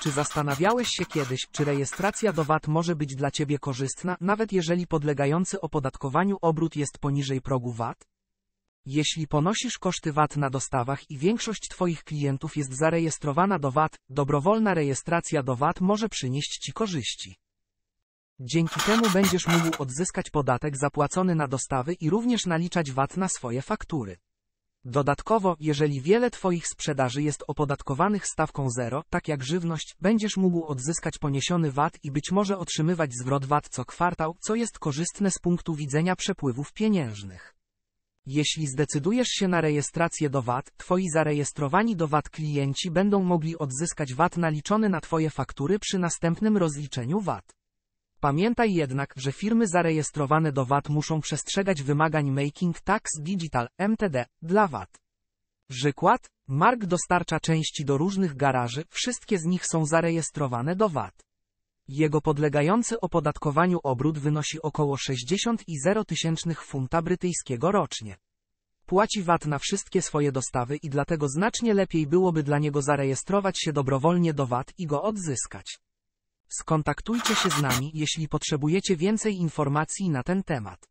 Czy zastanawiałeś się kiedyś, czy rejestracja do VAT może być dla Ciebie korzystna, nawet jeżeli podlegający opodatkowaniu obrót jest poniżej progu VAT? Jeśli ponosisz koszty VAT na dostawach i większość Twoich klientów jest zarejestrowana do VAT, dobrowolna rejestracja do VAT może przynieść Ci korzyści. Dzięki temu będziesz mógł odzyskać podatek zapłacony na dostawy i również naliczać VAT na swoje faktury. Dodatkowo, jeżeli wiele Twoich sprzedaży jest opodatkowanych stawką 0, tak jak żywność, będziesz mógł odzyskać poniesiony VAT i być może otrzymywać zwrot VAT co kwartał, co jest korzystne z punktu widzenia przepływów pieniężnych. Jeśli zdecydujesz się na rejestrację do VAT, Twoi zarejestrowani do VAT klienci będą mogli odzyskać VAT naliczony na Twoje faktury przy następnym rozliczeniu VAT. Pamiętaj jednak, że firmy zarejestrowane do VAT muszą przestrzegać wymagań Making Tax Digital MTD dla VAT. Przykład: Mark dostarcza części do różnych garaży, wszystkie z nich są zarejestrowane do VAT. Jego podlegający opodatkowaniu obrót wynosi około 60,0 funta brytyjskiego rocznie. Płaci VAT na wszystkie swoje dostawy i dlatego znacznie lepiej byłoby dla niego zarejestrować się dobrowolnie do VAT i go odzyskać. Skontaktujcie się z nami, jeśli potrzebujecie więcej informacji na ten temat.